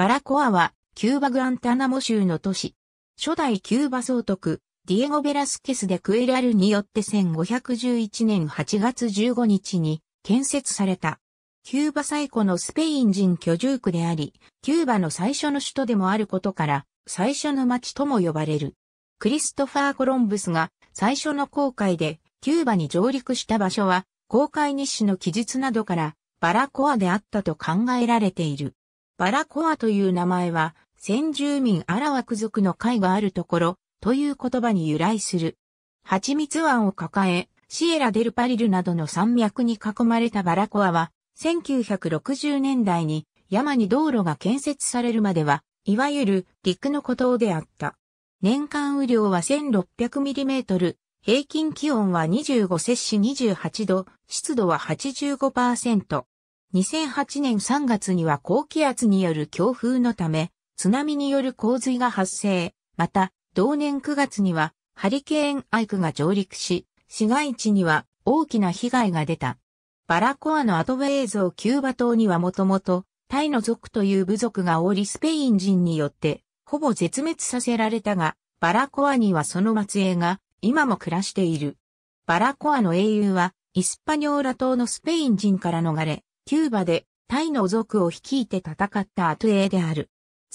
バラコアは、キューバグアンタナモ州の都市。初代キューバ総督、ディエゴ・ベラスケス・デ・クエアルによって1511年8月15日に建設された。キューバ最古のスペイン人居住区であり、キューバの最初の首都でもあることから、最初の町とも呼ばれる。クリストファー・コロンブスが最初の航海でキューバに上陸した場所は、航海日誌の記述などからバラコアであったと考えられている。バラコアという名前は、先住民アラワク族の会があるところ、という言葉に由来する。蜂蜜湾を抱え、シエラ・デル・パリルなどの山脈に囲まれたバラコアは、1960年代に山に道路が建設されるまでは、いわゆる陸の孤島であった。年間雨量は1 6 0 0トル、平均気温は25摂氏28度、湿度は85%。2008年3月には高気圧による強風のため、津波による洪水が発生。また、同年9月には、ハリケーンアイクが上陸し、市街地には大きな被害が出た。バラコアのア後映像キューバ島にはもともと、タイの族という部族がおりスペイン人によって、ほぼ絶滅させられたが、バラコアにはその末裔が、今も暮らしている。バラコアの英雄は、イスパニョーラ島のスペイン人から逃れ、キューバでタイの族を率いて戦ったアトウェイである。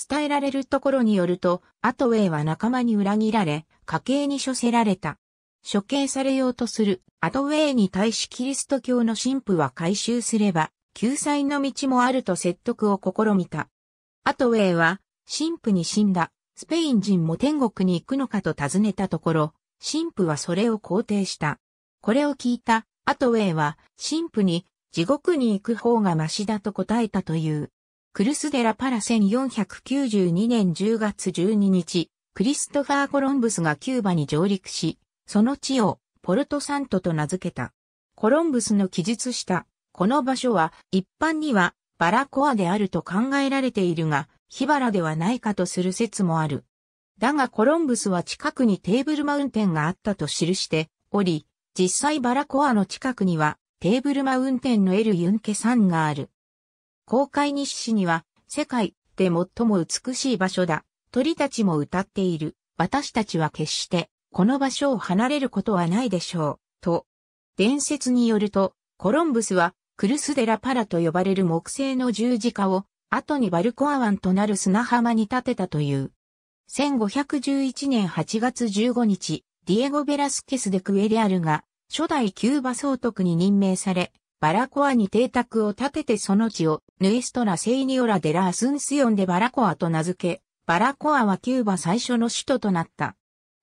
伝えられるところによると、アトウェイは仲間に裏切られ、家計に処せられた。処刑されようとするアトウェイに対しキリスト教の神父は回収すれば、救済の道もあると説得を試みた。アトウェイは、神父に死んだ、スペイン人も天国に行くのかと尋ねたところ、神父はそれを肯定した。これを聞いた、アトウェイは、神父に地獄に行く方がマシだと答えたという。クルスデラパラ1492年10月12日、クリストファー・コロンブスがキューバに上陸し、その地をポルトサントと名付けた。コロンブスの記述したこの場所は一般にはバラコアであると考えられているが、ヒバラではないかとする説もある。だがコロンブスは近くにテーブルマウンテンがあったと記しており、実際バラコアの近くにはテーブルマウンテンのエル・ユンケ山がある。公開日誌には、世界で最も美しい場所だ。鳥たちも歌っている。私たちは決して、この場所を離れることはないでしょう。と。伝説によると、コロンブスは、クルスデラパラと呼ばれる木製の十字架を、後にバルコア湾となる砂浜に建てたという。1511年8月15日、ディエゴ・ベラスケス・でクエリアルが初代キューバ総督に任命され、バラコアに邸宅を建ててその地をヌエストラ・セイニオラ・デラ・アスンスヨンでバラコアと名付け、バラコアはキューバ最初の首都となった。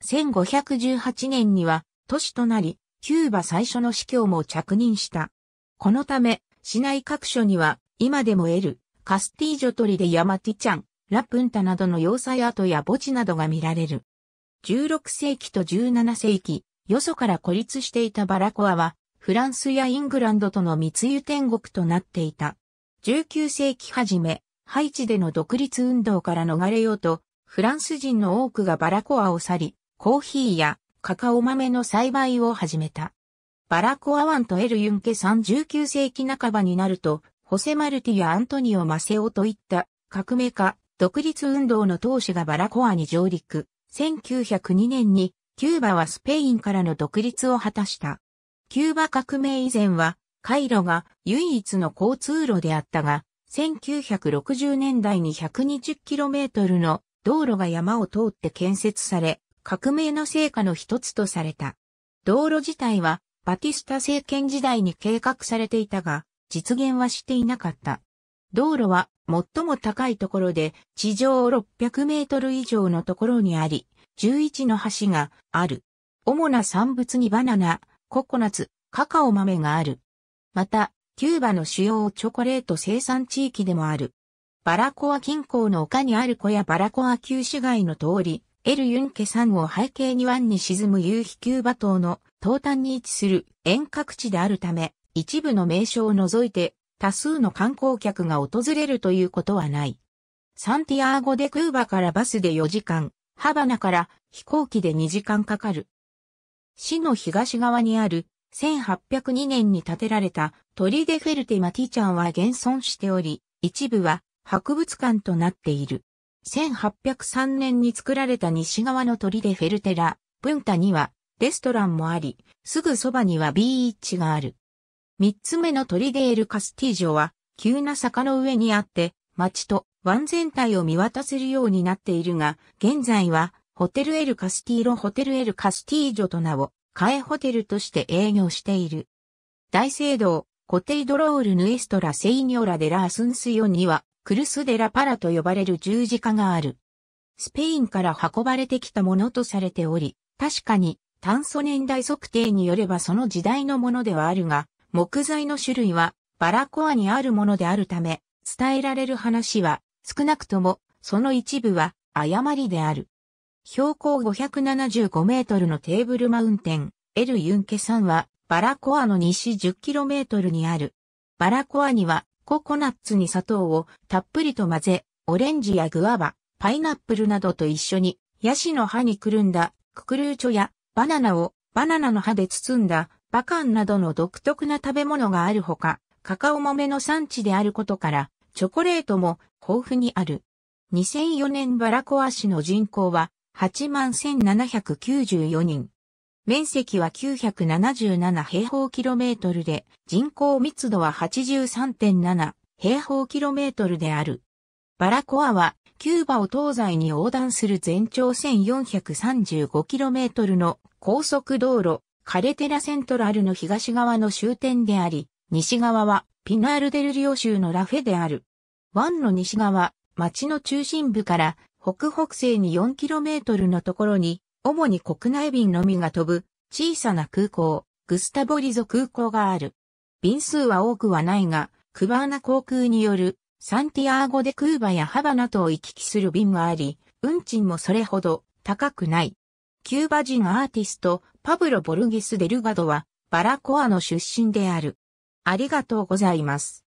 1518年には都市となり、キューバ最初の司教も着任した。このため、市内各所には、今でも得る、カスティージョトリでヤマティチャン、ラプンタなどの要塞跡や墓地などが見られる。16世紀と17世紀、よそから孤立していたバラコアは、フランスやイングランドとの密輸天国となっていた。19世紀初め、ハイチでの独立運動から逃れようと、フランス人の多くがバラコアを去り、コーヒーやカカオ豆の栽培を始めた。バラコアンとエル・ユンケさん19世紀半ばになると、ホセ・マルティやアントニオ・マセオといった革命家、独立運動の党首がバラコアに上陸。1902年にキューバはスペインからの独立を果たした。キューバ革命以前は、カイロが唯一の交通路であったが、1960年代に 120km の道路が山を通って建設され、革命の成果の一つとされた。道路自体はバティスタ政権時代に計画されていたが、実現はしていなかった。道路は最も高いところで地上600メートル以上のところにあり、11の橋がある。主な産物にバナナ、ココナツ、カカオ豆がある。また、キューバの主要チョコレート生産地域でもある。バラコア近郊の丘にある小屋バラコア旧市街の通り、エル・ユンケ山を背景に湾に沈む夕日キューバ島の東端に位置する遠隔地であるため、一部の名所を除いて多数の観光客が訪れるということはない。サンティアーゴでクーバからバスで4時間、ハバナから飛行機で2時間かかる。市の東側にある1802年に建てられたトリデフェルテマティちゃんは現存しており、一部は博物館となっている。1803年に作られた西側のトリデフェルテラ、文ンタにはレストランもあり、すぐそばにはビーチがある。三つ目のトリデール・カスティージョは急な坂の上にあって、町と湾全体を見渡せるようになっているが、現在は、ホテルエルカスティーロホテルエルカスティージョと名を、替えホテルとして営業している。大聖堂、コテイドロールヌエストラセイニョラデラアスンスヨには、クルスデラパラと呼ばれる十字架がある。スペインから運ばれてきたものとされており、確かに炭素年代測定によればその時代のものではあるが、木材の種類はバラコアにあるものであるため、伝えられる話は少なくとも、その一部は誤りである。標高575メートルのテーブルマウンテン、エル・ユンケ山は、バラコアの西1 0トルにある。バラコアには、ココナッツに砂糖をたっぷりと混ぜ、オレンジやグアバ、パイナップルなどと一緒に、ヤシの葉にくるんだククルーチョやバナナをバナナの葉で包んだバカンなどの独特な食べ物があるほか、カカオ豆の産地であることから、チョコレートも豊富にある。2004年バラコア市の人口は81,794人。面積は977平方キロメートルで、人口密度は83.7平方キロメートルである。バラコアは、キューバを東西に横断する全長1 4 3 5トルの高速道路、カレテラセントラルの東側の終点であり、西側はピナールデルリオ州のラフェである。湾の西側、町の中心部から北北西に 4km のところに、主に国内便のみが飛ぶ小さな空港、グスタボリゾ空港がある。便数は多くはないが、クバーナ航空によるサンティアーゴでクーバやハバナと行き来する便があり、運賃もそれほど高くない。キューバ人アーティスト、パブロ・ボルゲス・デルガドは、バラコアの出身である。ありがとうございます。